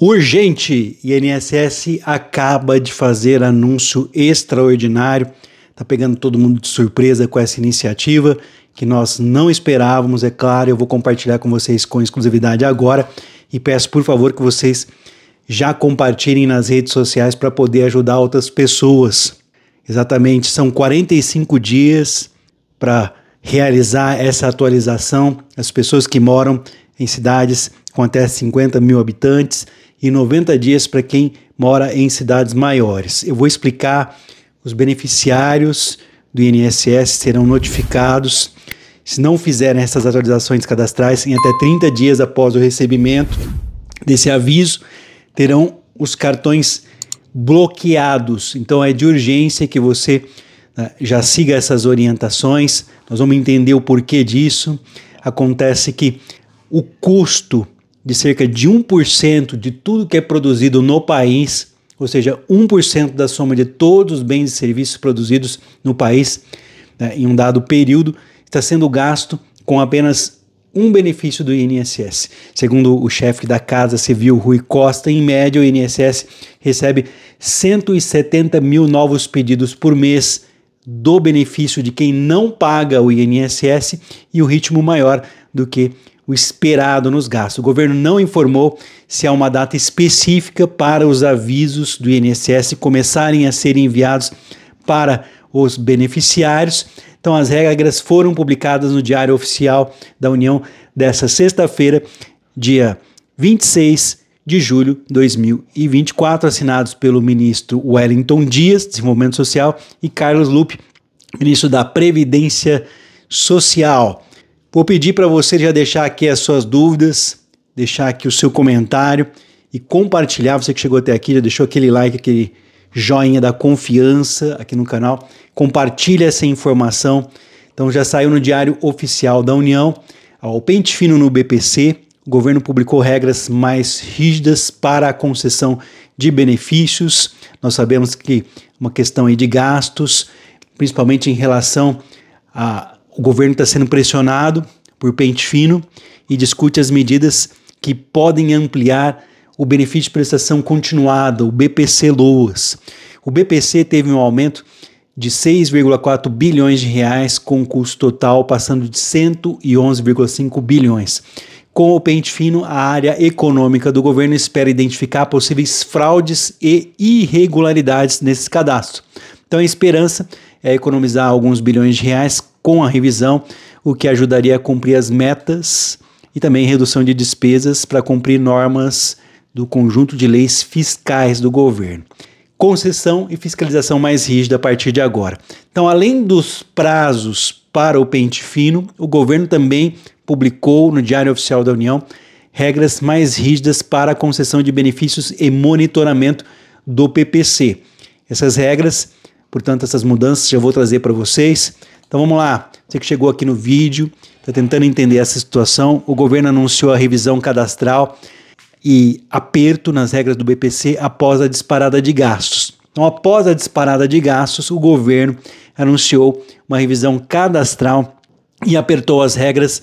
Urgente! INSS acaba de fazer anúncio extraordinário. Está pegando todo mundo de surpresa com essa iniciativa que nós não esperávamos, é claro. Eu vou compartilhar com vocês com exclusividade agora e peço por favor que vocês já compartilhem nas redes sociais para poder ajudar outras pessoas. Exatamente, são 45 dias para realizar essa atualização. As pessoas que moram em cidades com até 50 mil habitantes e 90 dias para quem mora em cidades maiores. Eu vou explicar os beneficiários do INSS serão notificados se não fizerem essas atualizações cadastrais em até 30 dias após o recebimento desse aviso, terão os cartões bloqueados. Então é de urgência que você né, já siga essas orientações. Nós vamos entender o porquê disso. Acontece que o custo de cerca de 1% de tudo que é produzido no país, ou seja, 1% da soma de todos os bens e serviços produzidos no país né, em um dado período, está sendo gasto com apenas um benefício do INSS. Segundo o chefe da Casa Civil, Rui Costa, em média, o INSS recebe 170 mil novos pedidos por mês do benefício de quem não paga o INSS e o ritmo maior do que o esperado nos gastos. O governo não informou se há uma data específica para os avisos do INSS começarem a ser enviados para os beneficiários. Então, as regras foram publicadas no Diário Oficial da União dessa sexta-feira, dia 26 de julho de 2024, assinados pelo ministro Wellington Dias, Desenvolvimento Social, e Carlos Lupe, ministro da Previdência Social. Vou pedir para você já deixar aqui as suas dúvidas, deixar aqui o seu comentário e compartilhar. Você que chegou até aqui, já deixou aquele like, aquele joinha da confiança aqui no canal. Compartilha essa informação. Então já saiu no Diário Oficial da União, ao pente fino no BPC. O governo publicou regras mais rígidas para a concessão de benefícios. Nós sabemos que uma questão aí de gastos, principalmente em relação a o governo está sendo pressionado por pente fino e discute as medidas que podem ampliar o benefício de prestação continuada, o BPC Loas. O BPC teve um aumento de 6,4 bilhões de reais com custo total passando de 111,5 bilhões. Com o pente fino, a área econômica do governo espera identificar possíveis fraudes e irregularidades nesse cadastro. Então a esperança é economizar alguns bilhões de reais com a revisão, o que ajudaria a cumprir as metas e também redução de despesas para cumprir normas do conjunto de leis fiscais do governo. Concessão e fiscalização mais rígida a partir de agora. Então, além dos prazos para o pente fino, o governo também publicou no Diário Oficial da União regras mais rígidas para a concessão de benefícios e monitoramento do PPC. Essas regras, portanto, essas mudanças já vou trazer para vocês. Então vamos lá, você que chegou aqui no vídeo, está tentando entender essa situação, o governo anunciou a revisão cadastral e aperto nas regras do BPC após a disparada de gastos. Então, após a disparada de gastos, o governo anunciou uma revisão cadastral e apertou as regras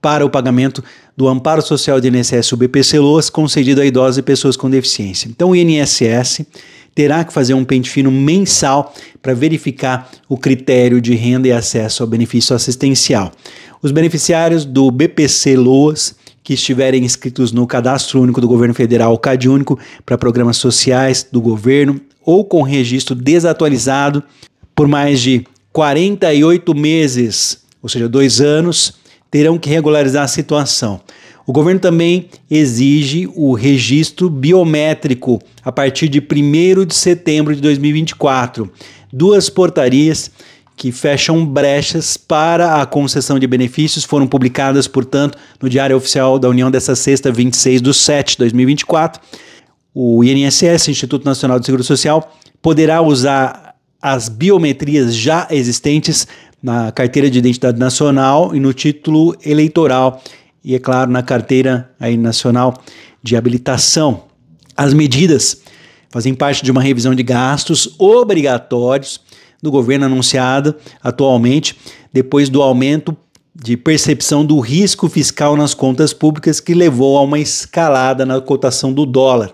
para o pagamento do amparo social de INSS, o BPC-LOAS, concedido a idosos e pessoas com deficiência. Então, o INSS terá que fazer um pente fino mensal para verificar o critério de renda e acesso ao benefício assistencial. Os beneficiários do BPC Loas que estiverem inscritos no Cadastro Único do Governo Federal, CAD Único, para programas sociais do governo ou com registro desatualizado por mais de 48 meses, ou seja, dois anos, terão que regularizar a situação. O governo também exige o registro biométrico a partir de 1 de setembro de 2024. Duas portarias que fecham brechas para a concessão de benefícios foram publicadas, portanto, no Diário Oficial da União desta sexta, 26 de setembro de 2024. O INSS, Instituto Nacional do Seguro Social, poderá usar as biometrias já existentes na carteira de identidade nacional e no título eleitoral e, é claro, na carteira aí nacional de habilitação. As medidas fazem parte de uma revisão de gastos obrigatórios do governo anunciada atualmente, depois do aumento de percepção do risco fiscal nas contas públicas que levou a uma escalada na cotação do dólar.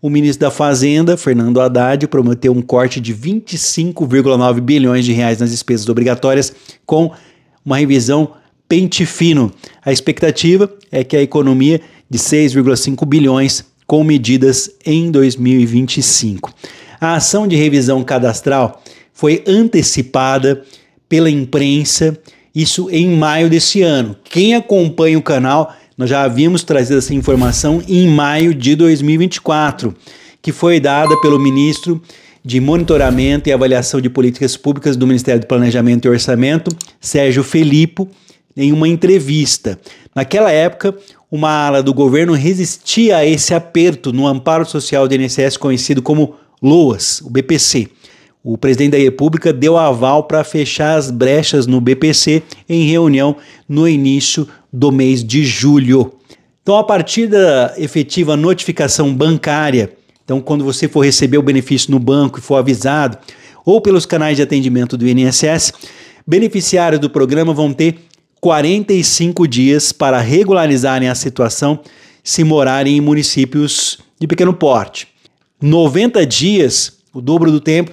O ministro da Fazenda, Fernando Haddad, prometeu um corte de 25,9 bilhões de reais nas despesas obrigatórias com uma revisão pente fino. A expectativa é que a economia de 6,5 bilhões com medidas em 2025. A ação de revisão cadastral foi antecipada pela imprensa, isso em maio desse ano. Quem acompanha o canal, nós já havíamos trazido essa informação em maio de 2024, que foi dada pelo ministro de Monitoramento e Avaliação de Políticas Públicas do Ministério do Planejamento e Orçamento, Sérgio Felipe, em uma entrevista. Naquela época, uma ala do governo resistia a esse aperto no amparo social do INSS conhecido como LOAS, o BPC. O presidente da República deu aval para fechar as brechas no BPC em reunião no início do mês de julho. Então, a partir da efetiva notificação bancária, então quando você for receber o benefício no banco e for avisado, ou pelos canais de atendimento do INSS, beneficiários do programa vão ter 45 dias para regularizarem a situação se morarem em municípios de pequeno porte. 90 dias, o dobro do tempo,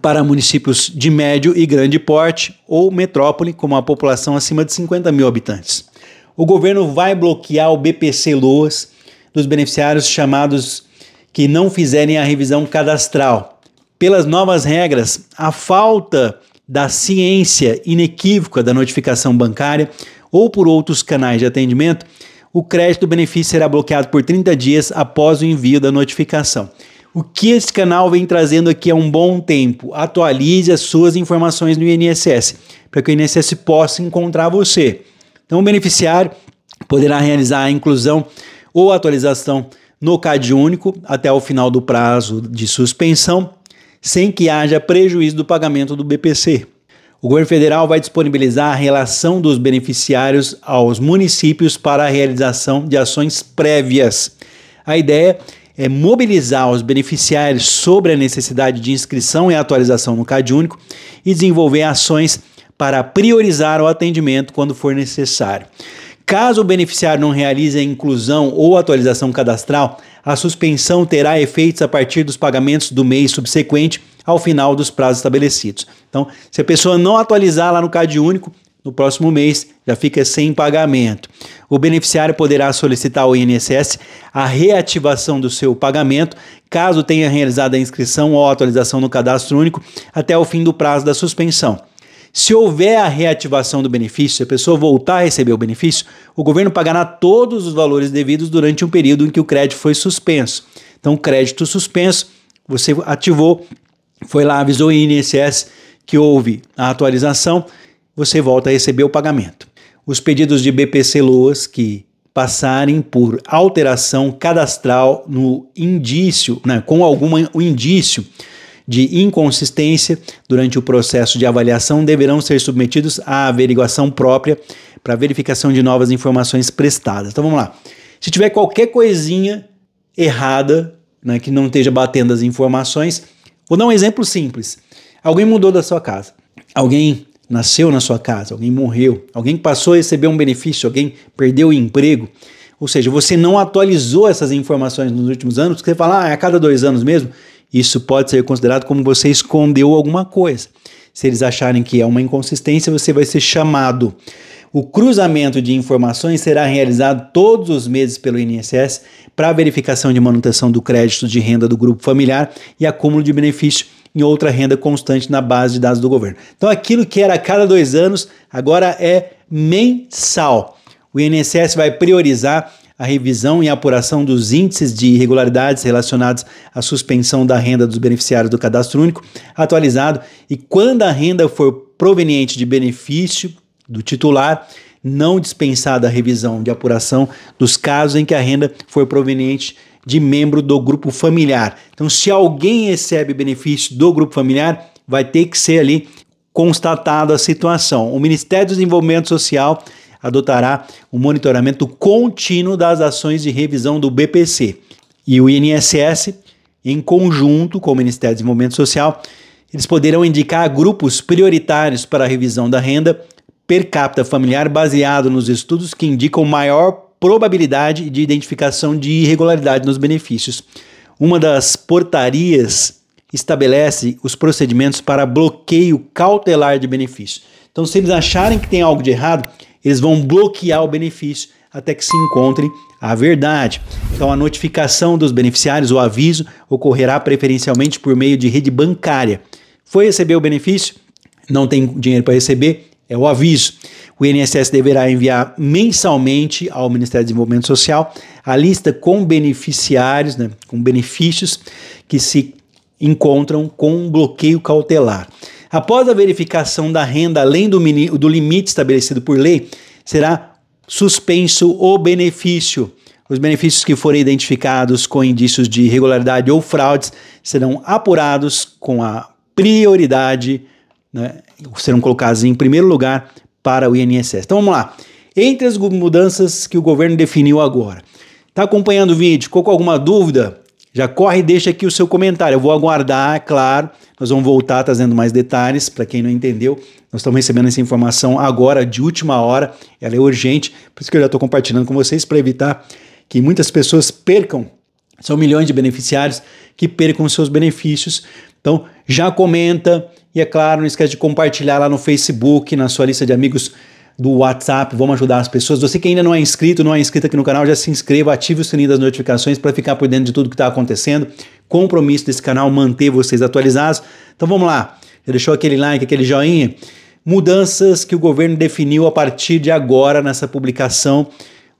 para municípios de médio e grande porte ou metrópole com uma população acima de 50 mil habitantes. O governo vai bloquear o BPC Loas dos beneficiários chamados que não fizerem a revisão cadastral. Pelas novas regras, a falta da ciência inequívoca da notificação bancária ou por outros canais de atendimento, o crédito benefício será bloqueado por 30 dias após o envio da notificação. O que esse canal vem trazendo aqui há um bom tempo? Atualize as suas informações no INSS, para que o INSS possa encontrar você. Então, o beneficiário poderá realizar a inclusão ou atualização no CAD único até o final do prazo de suspensão sem que haja prejuízo do pagamento do BPC. O governo federal vai disponibilizar a relação dos beneficiários aos municípios para a realização de ações prévias. A ideia é mobilizar os beneficiários sobre a necessidade de inscrição e atualização no CadÚnico único e desenvolver ações para priorizar o atendimento quando for necessário. Caso o beneficiário não realize a inclusão ou atualização cadastral, a suspensão terá efeitos a partir dos pagamentos do mês subsequente ao final dos prazos estabelecidos. Então, se a pessoa não atualizar lá no CAD único, no próximo mês já fica sem pagamento. O beneficiário poderá solicitar ao INSS a reativação do seu pagamento, caso tenha realizado a inscrição ou atualização no cadastro único até o fim do prazo da suspensão. Se houver a reativação do benefício, se a pessoa voltar a receber o benefício, o governo pagará todos os valores devidos durante um período em que o crédito foi suspenso. Então, crédito suspenso, você ativou, foi lá, avisou o INSS que houve a atualização, você volta a receber o pagamento. Os pedidos de BPC Loas que passarem por alteração cadastral no indício, né, com algum indício de inconsistência durante o processo de avaliação deverão ser submetidos à averiguação própria para verificação de novas informações prestadas. Então vamos lá. Se tiver qualquer coisinha errada, né, que não esteja batendo as informações, vou dar um exemplo simples. Alguém mudou da sua casa. Alguém nasceu na sua casa, alguém morreu, alguém passou a receber um benefício, alguém perdeu o emprego. Ou seja, você não atualizou essas informações nos últimos anos, porque você fala, ah, é a cada dois anos mesmo. Isso pode ser considerado como você escondeu alguma coisa. Se eles acharem que é uma inconsistência, você vai ser chamado. O cruzamento de informações será realizado todos os meses pelo INSS para verificação de manutenção do crédito de renda do grupo familiar e acúmulo de benefício em outra renda constante na base de dados do governo. Então, aquilo que era a cada dois anos, agora é mensal. O INSS vai priorizar a revisão e apuração dos índices de irregularidades relacionados à suspensão da renda dos beneficiários do cadastro único atualizado e quando a renda for proveniente de benefício do titular, não dispensada a revisão de apuração dos casos em que a renda for proveniente de membro do grupo familiar. Então, se alguém recebe benefício do grupo familiar, vai ter que ser ali constatada a situação. O Ministério do Desenvolvimento Social adotará um monitoramento contínuo das ações de revisão do BPC. E o INSS, em conjunto com o Ministério do Desenvolvimento Social, eles poderão indicar grupos prioritários para a revisão da renda per capita familiar baseado nos estudos que indicam maior probabilidade de identificação de irregularidade nos benefícios. Uma das portarias estabelece os procedimentos para bloqueio cautelar de benefícios. Então, se eles acharem que tem algo de errado, eles vão bloquear o benefício até que se encontre a verdade. Então, a notificação dos beneficiários, o aviso, ocorrerá preferencialmente por meio de rede bancária. Foi receber o benefício? Não tem dinheiro para receber? É o aviso. O INSS deverá enviar mensalmente ao Ministério do Desenvolvimento Social a lista com beneficiários, né, com benefícios que se encontram com um bloqueio cautelar após a verificação da renda além do, do limite estabelecido por lei, será suspenso o benefício. Os benefícios que forem identificados com indícios de irregularidade ou fraudes serão apurados com a prioridade, né, serão colocados em primeiro lugar para o INSS. Então vamos lá. Entre as mudanças que o governo definiu agora. Está acompanhando o vídeo? Ficou com alguma dúvida? Já corre e deixa aqui o seu comentário. Eu vou aguardar, claro. Nós vamos voltar trazendo mais detalhes. Para quem não entendeu, nós estamos recebendo essa informação agora, de última hora. Ela é urgente, por isso que eu já estou compartilhando com vocês para evitar que muitas pessoas percam. São milhões de beneficiários que percam seus benefícios. Então, já comenta e, é claro, não esquece de compartilhar lá no Facebook, na sua lista de amigos do WhatsApp, vamos ajudar as pessoas. Você que ainda não é inscrito, não é inscrito aqui no canal, já se inscreva, ative o sininho das notificações para ficar por dentro de tudo que está acontecendo. Compromisso desse canal manter vocês atualizados. Então vamos lá. Já deixou aquele like, aquele joinha? Mudanças que o governo definiu a partir de agora nessa publicação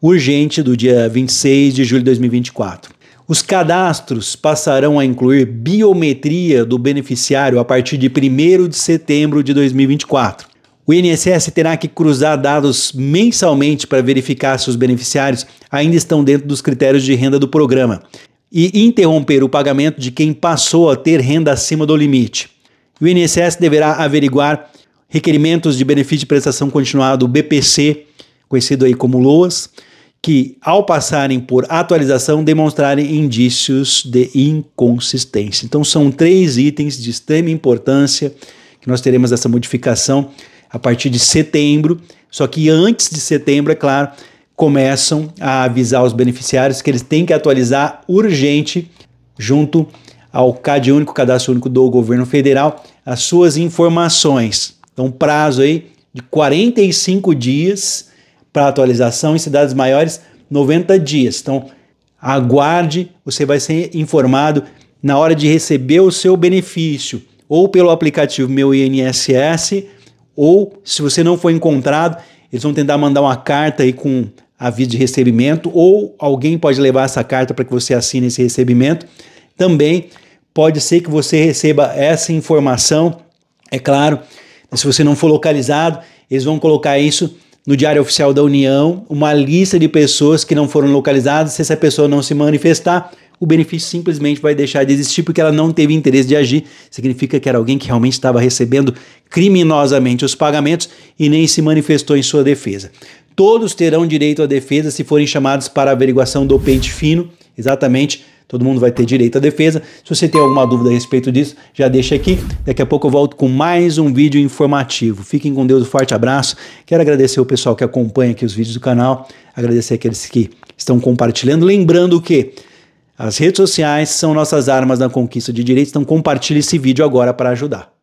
urgente do dia 26 de julho de 2024. Os cadastros passarão a incluir biometria do beneficiário a partir de 1 de setembro de 2024. O INSS terá que cruzar dados mensalmente para verificar se os beneficiários ainda estão dentro dos critérios de renda do programa e interromper o pagamento de quem passou a ter renda acima do limite. O INSS deverá averiguar requerimentos de benefício de prestação continuada, o BPC, conhecido aí como LOAS, que, ao passarem por atualização, demonstrarem indícios de inconsistência. Então, são três itens de extrema importância que nós teremos essa modificação a partir de setembro. Só que antes de setembro, é claro, começam a avisar os beneficiários que eles têm que atualizar urgente junto ao CAD único, cadastro único do governo federal, as suas informações. Então, prazo aí de 45 dias para atualização em cidades maiores, 90 dias. Então, aguarde, você vai ser informado na hora de receber o seu benefício, ou pelo aplicativo Meu INSS, ou se você não for encontrado, eles vão tentar mandar uma carta aí com aviso de recebimento, ou alguém pode levar essa carta para que você assine esse recebimento. Também pode ser que você receba essa informação, é claro, se você não for localizado, eles vão colocar isso no Diário Oficial da União, uma lista de pessoas que não foram localizadas. Se essa pessoa não se manifestar, o benefício simplesmente vai deixar de existir porque ela não teve interesse de agir. Significa que era alguém que realmente estava recebendo criminosamente os pagamentos e nem se manifestou em sua defesa. Todos terão direito à defesa se forem chamados para averiguação do pente fino, exatamente todo mundo vai ter direito à defesa. Se você tem alguma dúvida a respeito disso, já deixa aqui. Daqui a pouco eu volto com mais um vídeo informativo. Fiquem com Deus, um forte abraço. Quero agradecer o pessoal que acompanha aqui os vídeos do canal, agradecer aqueles que estão compartilhando. Lembrando que as redes sociais são nossas armas na conquista de direitos, então compartilhe esse vídeo agora para ajudar.